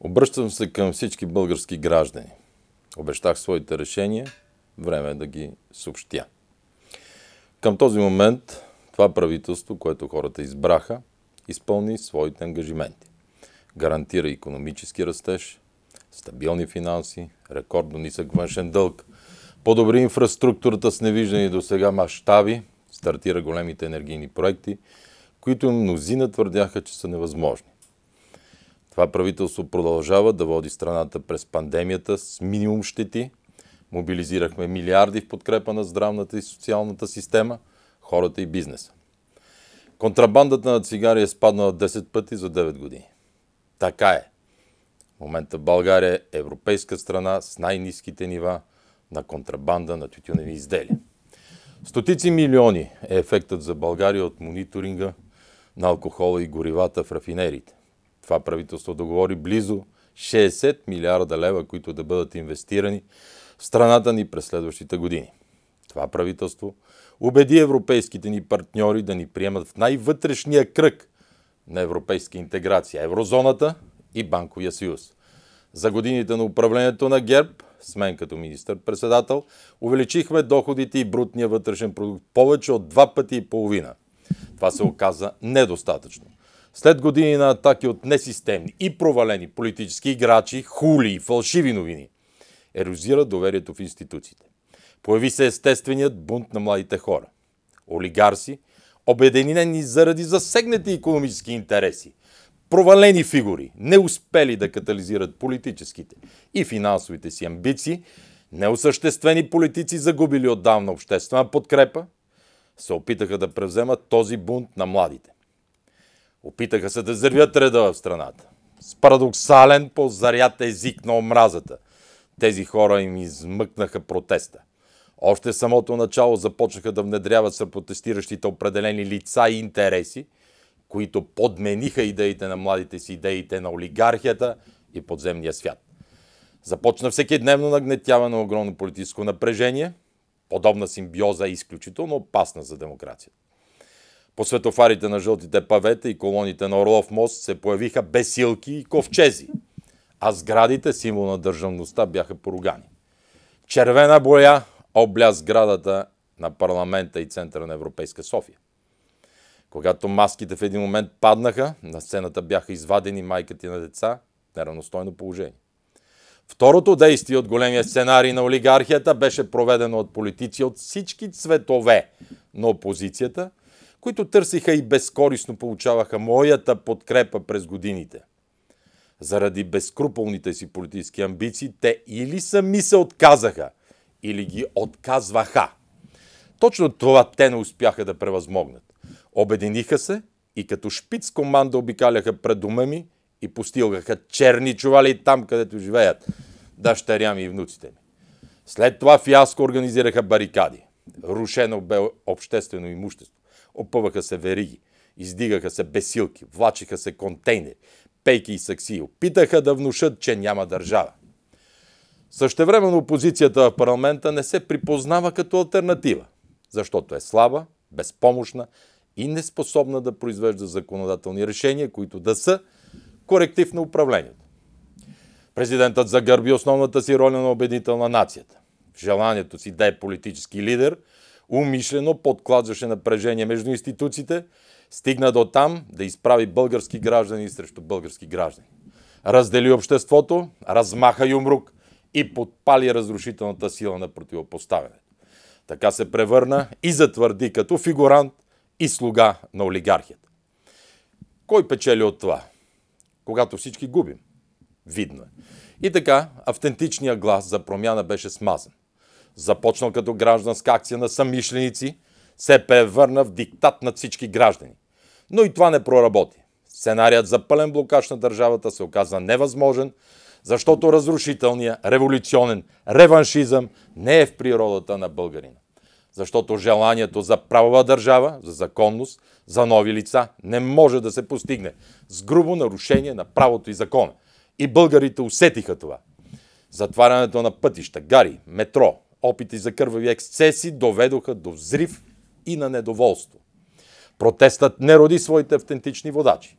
Обръщам се към всички български граждани. Обещах своите решения, време е да ги съобщя. Към този момент това правителство, което хората избраха, изпълни своите ангажименти. Гарантира економически растеж, стабилни финанси, рекордно нисък външен дълг, подобри инфраструктурата с невиждани до сега мащаби, стартира големите енергийни проекти, които мнозина твърдяха, че са невъзможни. Това правителство продължава да води страната през пандемията с минимум щети. Мобилизирахме милиарди в подкрепа на здравната и социалната система, хората и бизнеса. Контрабандата на цигари е спаднала 10 пъти за 9 години. Така е. В момента България е европейска страна с най-низките нива на контрабанда на тютюневи изделия. Стотици милиони е ефектът за България от мониторинга на алкохола и горивата в рафинерите това правителство договори близо 60 милиарда лева, които да бъдат инвестирани в страната ни през следващите години. Това правителство убеди европейските ни партньори да ни приемат в най-вътрешния кръг на европейска интеграция, еврозоната и банковия съюз. За годините на управлението на ГЕРБ, с мен като министър-председател, увеличихме доходите и брутния вътрешен продукт повече от два пъти и половина. Това се оказа недостатъчно. След години на атаки от несистемни и провалени политически играчи, хули и фалшиви новини, ерозира доверието в институциите. Появи се естественият бунт на младите хора. Олигарси, обединени заради засегнати економически интереси, провалени фигури, не успели да катализират политическите и финансовите си амбиции, неосъществени политици, загубили отдавна обществена подкрепа, се опитаха да превземат този бунт на младите. Опитаха се да зарвят реда в страната. С парадоксален по заряд език на омразата. Тези хора им измъкнаха протеста. Още самото начало започнаха да внедряват са протестиращите определени лица и интереси, които подмениха идеите на младите си, идеите на олигархията и подземния свят. Започна всеки дневно нагнетяване на огромно политическо напрежение. Подобна симбиоза е изключително опасна за демокрацията. По светофарите на жълтите павета и колоните на Орлов мост се появиха бесилки и ковчези, а сградите, символ на държавността, бяха поругани. Червена боя обля сградата на парламента и центъра на Европейска София. Когато маските в един момент паднаха, на сцената бяха извадени майкати на деца в неравностойно положение. Второто действие от големия сценарий на олигархията беше проведено от политици от всички цветове на опозицията – които търсиха и безкорисно получаваха моята подкрепа през годините. Заради безкруполните си политически амбиции, те или сами се отказаха, или ги отказваха. Точно това те не успяха да превъзмогнат. Обединиха се и като шпиц команда обикаляха пред дома ми и постилгаха черни чували там, където живеят. Дъщеря ми и внуците ми. След това фиаско организираха барикади. Рушено бе обществено имущество. Опъваха се вериги, издигаха се бесилки, влачиха се контейнери, пейки и сакси. Опитаха да внушат, че няма държава. Същевременно опозицията в парламента не се припознава като альтернатива, защото е слаба, безпомощна и неспособна да произвежда законодателни решения, които да са коректив на управлението. Президентът загърби основната си роля на обединител на нацията. В желанието си да е политически лидер – умишлено подкладваше напрежение между институциите, стигна до там да изправи български граждани срещу български граждани. Раздели обществото, размаха юмрук и подпали разрушителната сила на противопоставянето. Така се превърна и затвърди като фигурант и слуга на олигархията. Кой печели от това? Когато всички губим. Видно е. И така, автентичният глас за промяна беше смазан започнал като гражданска акция на самишленици, се превърна в диктат на всички граждани. Но и това не проработи. Сценарият за пълен блокаж на държавата се оказа невъзможен, защото разрушителният, революционен реваншизъм не е в природата на българина. Защото желанието за правова държава, за законност, за нови лица не може да се постигне с грубо нарушение на правото и закона. И българите усетиха това. Затварянето на пътища, гари, метро, Опити за кървави ексцеси доведоха до взрив и на недоволство. Протестът не роди своите автентични водачи.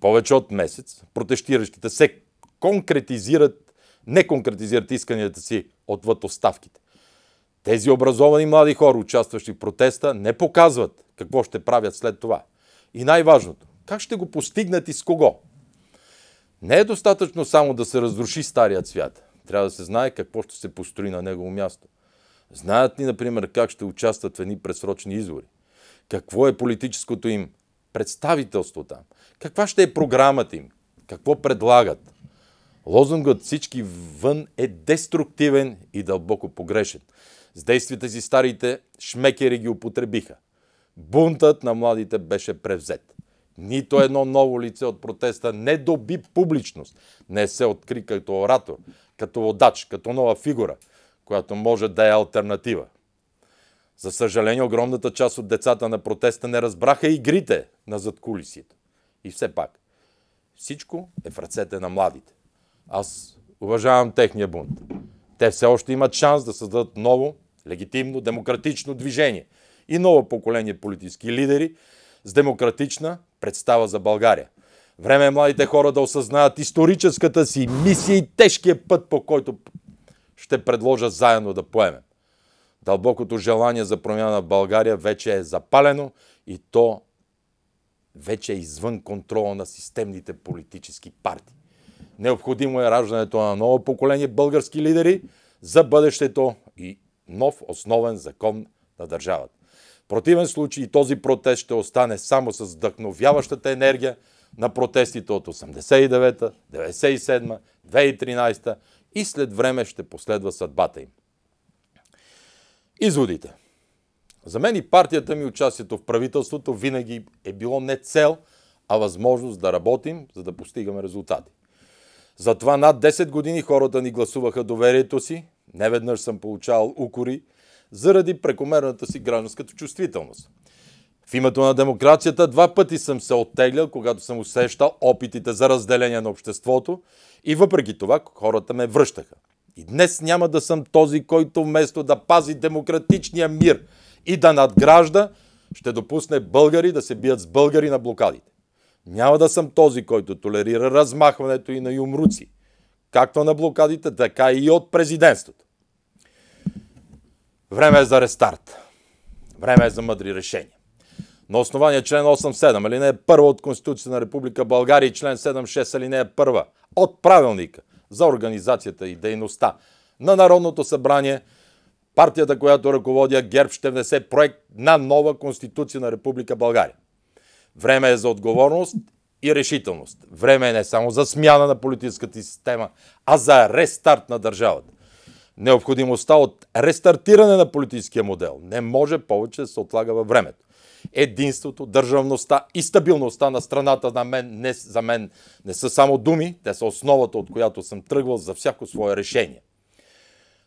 Повече от месец протестиращите се конкретизират, не конкретизират исканията си отвъд оставките. Тези образовани млади хора, участващи в протеста, не показват какво ще правят след това. И най-важното, как ще го постигнат и с кого? Не е достатъчно само да се разруши старият свят. Трябва да се знае какво ще се построи на негово място. Знаят ли, например, как ще участват в едни пресрочни избори? Какво е политическото им представителство там? Каква ще е програмата им? Какво предлагат? Лозунгът всички вън е деструктивен и дълбоко погрешен. С действията си старите шмекери ги употребиха. Бунтът на младите беше превзет. Нито едно ново лице от протеста не доби публичност. Не се откри като оратор, като водач, като нова фигура, която може да е альтернатива. За съжаление, огромната част от децата на протеста не разбраха игрите на задкулисието. И все пак, всичко е в ръцете на младите. Аз уважавам техния бунт. Те все още имат шанс да създадат ново, легитимно, демократично движение и ново поколение политически лидери с демократична, представа за България. Време е младите хора да осъзнаят историческата си мисия и тежкия път, по който ще предложа заедно да поемем. Дълбокото желание за промяна в България вече е запалено и то вече е извън контрола на системните политически партии. Необходимо е раждането на ново поколение български лидери за бъдещето и нов основен закон на държавата противен случай този протест ще остане само с вдъхновяващата енергия на протестите от 89-та, 97-та, 2013-та и след време ще последва съдбата им. Изводите. За мен и партията ми участието в правителството винаги е било не цел, а възможност да работим, за да постигаме резултати. Затова над 10 години хората ни гласуваха доверието си, неведнъж съм получавал укори, заради прекомерната си гражданската чувствителност. В името на демокрацията два пъти съм се оттеглял, когато съм усещал опитите за разделение на обществото и въпреки това хората ме връщаха. И днес няма да съм този, който вместо да пази демократичния мир и да надгражда, ще допусне българи да се бият с българи на блокадите. Няма да съм този, който толерира размахването и на юмруци, както на блокадите, така и от президентството. Време е за рестарт. Време е за мъдри решения. На основание член 8.7, е първа от Конституцията на Република България и член 7.6, е първа от правилника за организацията и дейността на Народното събрание, партията, която ръководя ГЕРБ, ще внесе проект на нова Конституция на Република България. Време е за отговорност и решителност. Време е не само за смяна на политическата система, а за рестарт на държавата. Необходимостта от рестартиране на политическия модел не може повече да се отлага във времето. Единството, държавността и стабилността на страната на мен, не, за мен не са само думи, те са основата, от която съм тръгвал за всяко свое решение.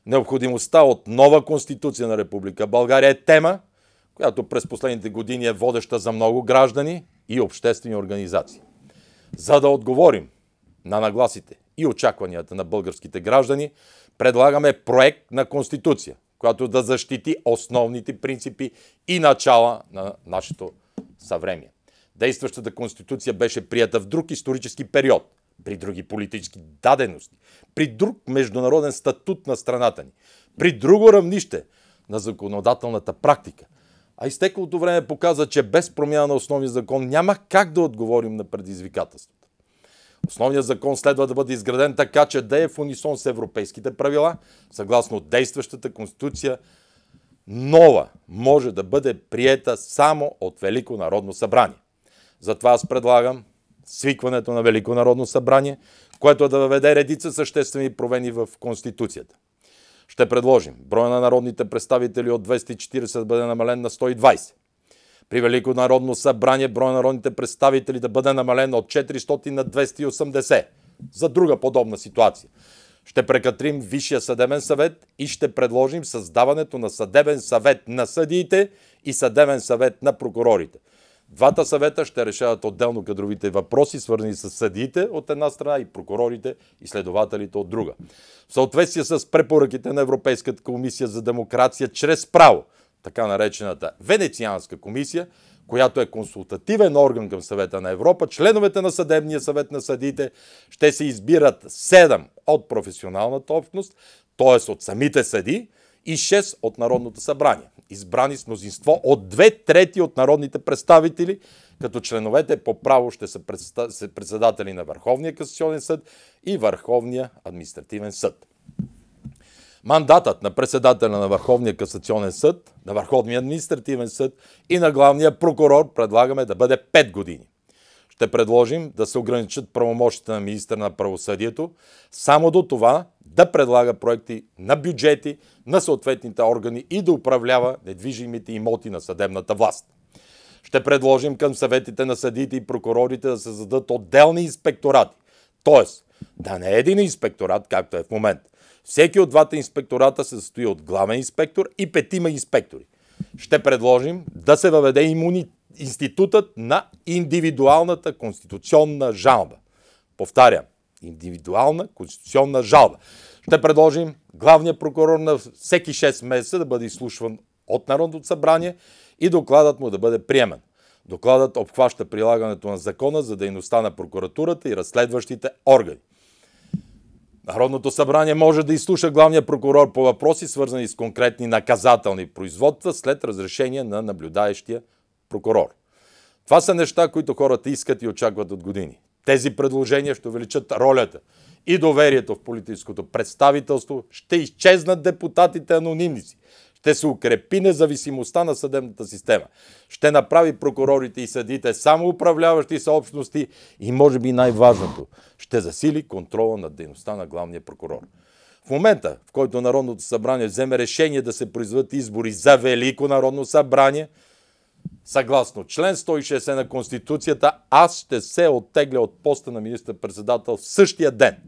Необходимостта от нова конституция на Република България е тема, която през последните години е водеща за много граждани и обществени организации. За да отговорим на нагласите и очакванията на българските граждани, предлагаме проект на Конституция, която да защити основните принципи и начала на нашето съвремие. Действащата Конституция беше прията в друг исторически период, при други политически дадености, при друг международен статут на страната ни, при друго равнище на законодателната практика. А изтеклото време показа, че без промяна на основния закон няма как да отговорим на предизвикателство. Основният закон следва да бъде изграден така, че да е в унисон с европейските правила, съгласно действащата конституция, нова може да бъде приета само от Велико Народно събрание. Затова аз предлагам свикването на Велико Народно събрание, което да въведе редица съществени провени в Конституцията. Ще предложим броя на народните представители от 240 да бъде намален на 120. При Велико народно събрание броя на народните представители да бъде намален от 400 на 280 за друга подобна ситуация. Ще прекатрим Висшия съдебен съвет и ще предложим създаването на съдебен съвет на съдиите и съдебен съвет на прокурорите. Двата съвета ще решават отделно кадровите въпроси, свързани с съдиите от една страна и прокурорите и следователите от друга. В съответствие с препоръките на Европейската комисия за демокрация чрез право, така наречената Венецианска комисия, която е консултативен орган към съвета на Европа, членовете на съдебния съвет на съдите ще се избират 7 от професионалната общност, т.е. от самите съди, и 6 от Народното събрание, избрани с мнозинство от две трети от народните представители, като членовете по право ще са председатели на Върховния касационен съд и Върховния административен съд. Мандатът на председателя на Върховния касационен съд, на Върховния административен съд и на главния прокурор предлагаме да бъде 5 години. Ще предложим да се ограничат правомощите на министра на правосъдието само до това да предлага проекти на бюджети на съответните органи и да управлява недвижимите имоти на съдебната власт. Ще предложим към съветите на съдите и прокурорите да се зададат отделни инспекторати. Тоест, да не е един инспекторат, както е в момента, всеки от двата инспектората се състои от главен инспектор и петима инспектори. Ще предложим да се въведе имуни... институтът на индивидуалната конституционна жалба. Повтарям, индивидуална конституционна жалба. Ще предложим главния прокурор на всеки 6 месеца да бъде изслушван от Народното събрание и докладът му да бъде приемен. Докладът обхваща прилагането на закона за дейността на прокуратурата и разследващите органи. Народното събрание може да изслуша главния прокурор по въпроси, свързани с конкретни наказателни производства, след разрешение на наблюдаещия прокурор. Това са неща, които хората искат и очакват от години. Тези предложения ще увеличат ролята и доверието в политическото представителство, ще изчезнат депутатите анонимници, ще се укрепи независимостта на съдебната система. Ще направи прокурорите и съдите само управляващи съобщности и може би най-важното – ще засили контрола над дейността на главния прокурор. В момента, в който Народното събрание вземе решение да се произведат избори за Велико Народно събрание, съгласно член 160 на Конституцията, аз ще се оттегля от поста на министър-председател в същия ден –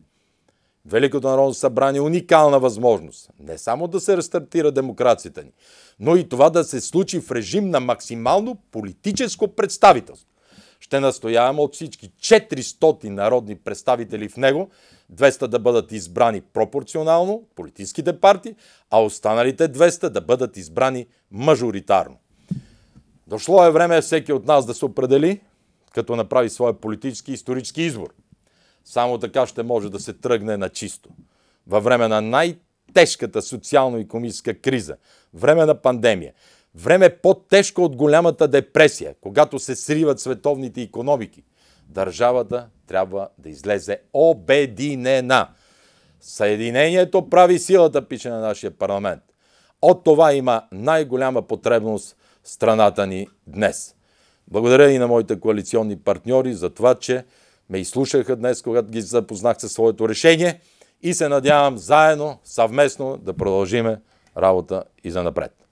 Великото народно събрание е уникална възможност не само да се рестартира демокрацията ни, но и това да се случи в режим на максимално политическо представителство. Ще настояваме от всички 400 народни представители в него, 200 да бъдат избрани пропорционално, политическите партии, а останалите 200 да бъдат избрани мажоритарно. Дошло е време всеки от нас да се определи, като направи своя политически и исторически избор – само така ще може да се тръгне на чисто. Във време на най-тежката социално-економическа криза, време на пандемия, време по-тежко от голямата депресия, когато се сриват световните економики, държавата трябва да излезе обединена. Съединението прави силата, пише на нашия парламент. От това има най-голяма потребност страната ни днес. Благодаря и на моите коалиционни партньори за това, че ме изслушаха днес, когато ги запознах със своето решение и се надявам заедно, съвместно да продължиме работа и за напред.